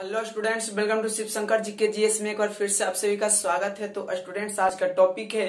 hello students welcome to Shiv Shankar ji के GS में एक बार फिर से आप सभी का स्वागत है तो स्टूडेंट्स आज का टॉपिक है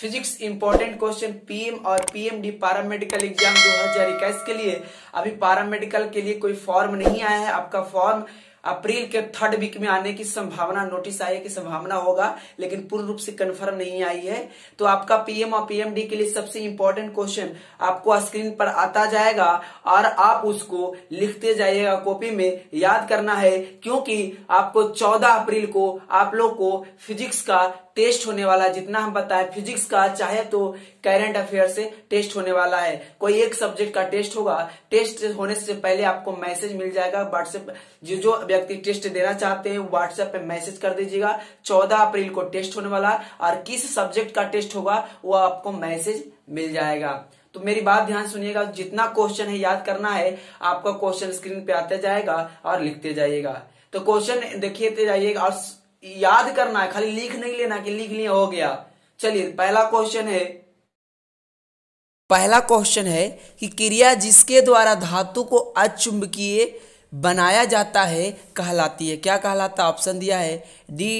फिजिक्स इंपॉर्टेंट क्वेश्चन पीएम और पीएमडी पैरामेडिकल एग्जाम दो हजार इक्कीस के लिए अभी पैरामेडिकल के लिए कोई फॉर्म नहीं आया है आपका फॉर्म अप्रैल के थर्ड वीक में आने की संभावना नोटिस है कि संभावना होगा लेकिन पूर्ण रूप से कंफर्म नहीं आई है तो आपका पीएम और पीएमडी के लिए सबसे इंपॉर्टेंट क्वेश्चन आपको स्क्रीन पर आता जाएगा और आप उसको लिखते जाइएगा कॉपी में याद करना है क्योंकि आपको 14 अप्रैल को आप लोग को फिजिक्स का टेस्ट होने वाला है जितना हम बताए फिजिक्स का चाहे तो करंट अफेयर से टेस्ट होने वाला है कोई एक सब्जेक्ट का टेस्ट होगा टेस्ट होने से पहले आपको मैसेज मिल जाएगा व्हाट्सएप जो जो व्यक्ति टेस्ट देना चाहते हैं व्हाट्सएप पे मैसेज कर दीजिएगा चौदह अप्रैल को टेस्ट होने वाला और किस सब्जेक्ट का टेस्ट होगा वो आपको मैसेज मिल जाएगा तो मेरी बात ध्यान सुनिएगा जितना क्वेश्चन है याद करना है आपका क्वेश्चन स्क्रीन पे आते जाएगा और लिखते जाइएगा तो क्वेश्चन देखिए जाइएगा और याद करना है खाली लिख नहीं लेना कि लिख लिया हो गया चलिए पहला क्वेश्चन है पहला क्वेश्चन है कि क्रिया जिसके द्वारा धातु को अचुंबकीय बनाया जाता है कहलाती है क्या कहलाता ऑप्शन दिया है डी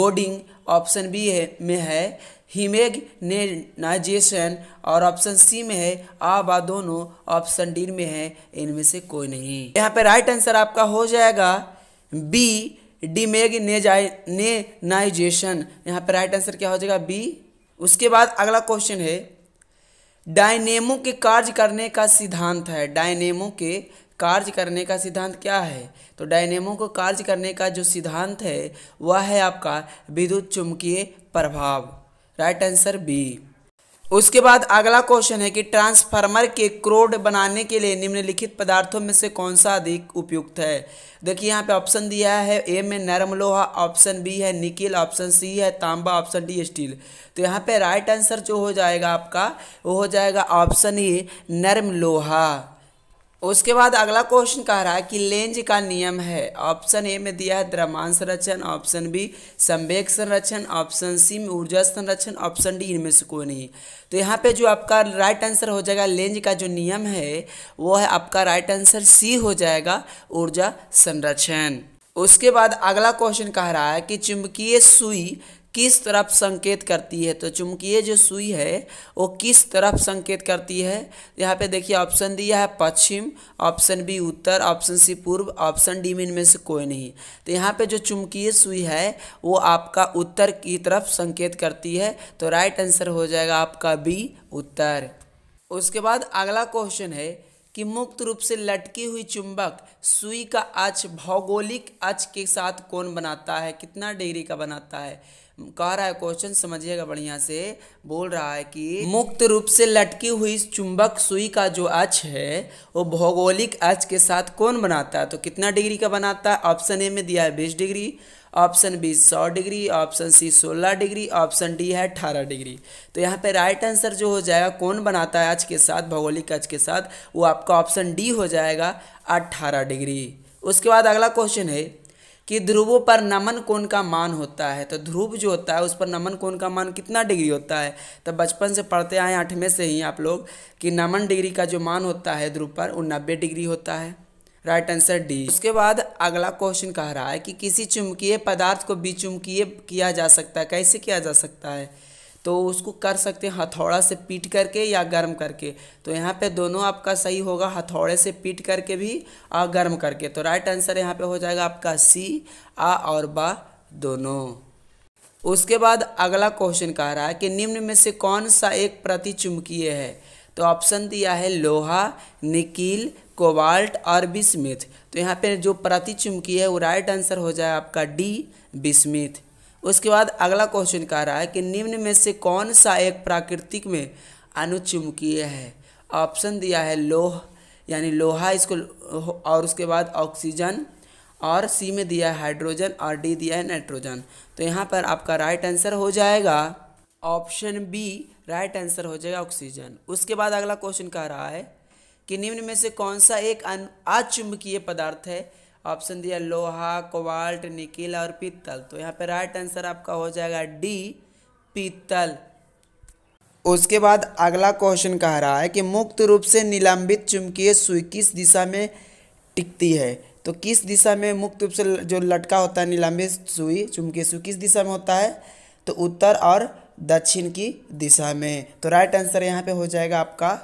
गोडिंग ऑप्शन बी है में है हिमेग और ऑप्शन सी में है आ दोनों ऑप्शन डी में है इनमें से कोई नहीं यहाँ पे राइट आंसर आपका हो जाएगा बी डिमेगनेनाइजेशन यहाँ पर राइट आंसर क्या हो जाएगा बी उसके बाद अगला क्वेश्चन है डायनेमो के कार्य करने का सिद्धांत है डायनेमो के कार्य करने का सिद्धांत क्या है तो डायनेमो को कार्य करने का जो सिद्धांत है वह है आपका विद्युत चुंबकीय प्रभाव राइट आंसर बी उसके बाद अगला क्वेश्चन है कि ट्रांसफार्मर के क्रोड बनाने के लिए निम्नलिखित पदार्थों में से कौन सा अधिक उपयुक्त है देखिए यहाँ पे ऑप्शन दिया है ए में नरम लोहा ऑप्शन बी है निकिल ऑप्शन सी है तांबा ऑप्शन डी स्टील तो यहाँ पे राइट आंसर जो हो जाएगा आपका वो हो जाएगा ऑप्शन ए नरम लोहा उसके बाद अगला क्वेश्चन कह रहा है कि लेंज का नियम है ऑप्शन ए में दिया है द्रव्यमान संरक्षण ऑप्शन बी संवेग संरक्षण ऑप्शन सी में ऊर्जा संरक्षण ऑप्शन डी इनमें से कोई नहीं तो यहाँ पे जो आपका राइट आंसर हो जाएगा लेंज का जो नियम है वो है आपका राइट आंसर सी हो जाएगा ऊर्जा संरक्षण उसके बाद अगला क्वेश्चन कह रहा है कि चुंबकीय सुई किस तरफ संकेत करती है तो चुंबकीय जो सुई है वो किस तरफ संकेत करती है यहाँ पे देखिए ऑप्शन दिया है पश्चिम ऑप्शन बी उत्तर ऑप्शन सी पूर्व ऑप्शन डी में इनमें से कोई नहीं तो यहाँ पे जो चुंबकीय सुई है वो आपका उत्तर की तरफ संकेत करती है तो राइट आंसर हो जाएगा आपका बी उत्तर उसके बाद अगला क्वेश्चन है कि मुक्त रूप से लटकी हुई चुंबक सुई का अच भौगोलिक अच के साथ कौन बनाता है कितना डिग्री का बनाता है कह रहा है क्वेश्चन समझिएगा बढ़िया से बोल रहा है कि मुक्त रूप से लटकी हुई चुंबक सुई का जो अच है वो भौगोलिक अच के साथ कौन बनाता है तो कितना डिग्री का बनाता है ऑप्शन ए में दिया है बीस डिग्री ऑप्शन बी सौ डिग्री ऑप्शन सी सोलह डिग्री ऑप्शन डी है अठारह डिग्री तो यहाँ पे राइट आंसर जो हो जाएगा कौन बनाता है आज के साथ भौगोलिक आज के साथ वो आपका ऑप्शन डी हो जाएगा अट्ठारह डिग्री उसके बाद अगला क्वेश्चन है कि ध्रुवों पर नमन कोण का मान होता है तो ध्रुव जो होता है उस पर नमन कोण का मान कितना डिग्री होता है तो बचपन से पढ़ते आए आठवें से ही आप लोग कि नमन डिग्री का जो मान होता है ध्रुव पर वो नब्बे डिग्री होता है राइट आंसर डी उसके बाद अगला क्वेश्चन कह रहा है कि किसी चुंबकीय पदार्थ को बिचुंबकीय किया जा सकता है कैसे किया जा सकता है तो उसको कर सकते हैं हथौड़ा से पीट करके या गर्म करके तो यहाँ पे दोनों आपका सही होगा हथौड़े से पीट करके भी और गर्म करके तो राइट आंसर यहाँ पे हो जाएगा आपका सी आ और बा दोनों उसके बाद अगला क्वेश्चन कह रहा है कि निम्न में से कौन सा एक प्रति चुंबकीय है तो ऑप्शन दिया है लोहा निकिल कोबाल्ट और बिस्मिथ तो यहाँ पे जो प्रति चुंबकीय है वो राइट आंसर हो जाए आपका डी बिस्मिथ उसके बाद अगला क्वेश्चन कह रहा है कि निम्न में से कौन सा एक प्राकृतिक में अनुचुंबकीय है ऑप्शन दिया है लोह यानी लोहा इसको और उसके बाद ऑक्सीजन और सी में दिया है हाइड्रोजन और डी दिया है नाइट्रोजन तो यहाँ पर आपका राइट आंसर हो जाएगा ऑप्शन बी राइट आंसर हो जाएगा ऑक्सीजन उसके बाद अगला क्वेश्चन कह रहा है कि निम्न में से कौन सा एक अचुंबकीय पदार्थ है ऑप्शन दिया लोहा कोवाल्ट निकिल और पीतल तो यहाँ पे राइट आंसर आपका हो जाएगा डी पीतल उसके बाद अगला क्वेश्चन कह रहा है कि मुक्त रूप से निलंबित चुंबकीय सुई किस दिशा में टिकती है तो किस दिशा में मुक्त रूप से जो लटका होता है निलंबित सुई चुंबकीय सुई किस दिशा में होता है तो उत्तर और दक्षिण की दिशा में तो राइट आंसर यहाँ पे हो जाएगा आपका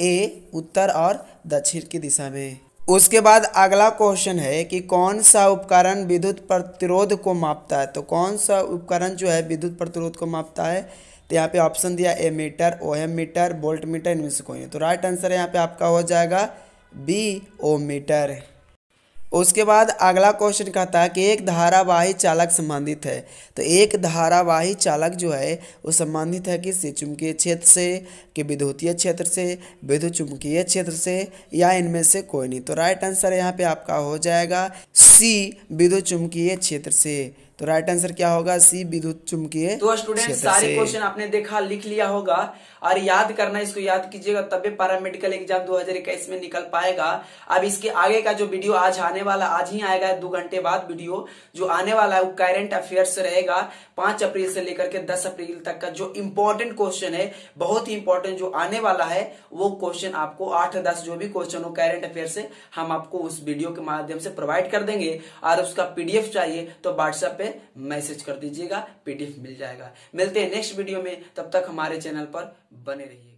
ए उत्तर और दक्षिण की दिशा में उसके बाद अगला क्वेश्चन है कि कौन सा उपकरण विद्युत प्रतिरोध को मापता है तो कौन सा उपकरण जो है विद्युत प्रतिरोध को मापता है तो यहाँ पे ऑप्शन दिया ammeter ohmmeter voltmeter इनमें से कोई तो राइट आंसर यहाँ पे आपका हो जाएगा बी ओ मीटर उसके बाद अगला क्वेश्चन कहता है कि एक धारावाही चालक संबंधित है तो एक धारावाही चालक जो है वो संबंधित है किससे चुंबकीय क्षेत्र से कि विद्युतीय क्षेत्र से विद्युत चुंबकीय क्षेत्र से या इनमें से कोई नहीं तो राइट आंसर यहाँ पे आपका हो जाएगा सी विद्युत चुंबकीय क्षेत्र से तो राइट आंसर क्या होगा सी विद्युत चुंबकीय तो स्टूडेंट सारे क्वेश्चन आपने देखा लिख लिया होगा और याद करना इसको याद कीजिएगा तब भी पैरामेडिकल एग्जाम 2021 में निकल पाएगा अब इसके आगे का जो वीडियो आज आने वाला आज ही आएगा दो घंटे बाद वीडियो जो आने वाला है वो करेंट अफेयर्स रहेगा पांच अप्रैल से लेकर के दस अप्रैल तक का जो इम्पोर्टेंट क्वेश्चन है बहुत ही इंपॉर्टेंट जो आने वाला है वो क्वेश्चन आपको आठ दस जो भी क्वेश्चन हो करेंट अफेयर से हम आपको उस वीडियो के माध्यम से प्रोवाइड कर देंगे और उसका पीडीएफ चाहिए तो व्हाट्सएप पे हमें मैसेज कर दीजिएगा पीडीएफ मिल जाएगा मिलते हैं नेक्स्ट वीडियो में तब तक हमारे चैनल पर बने रहिए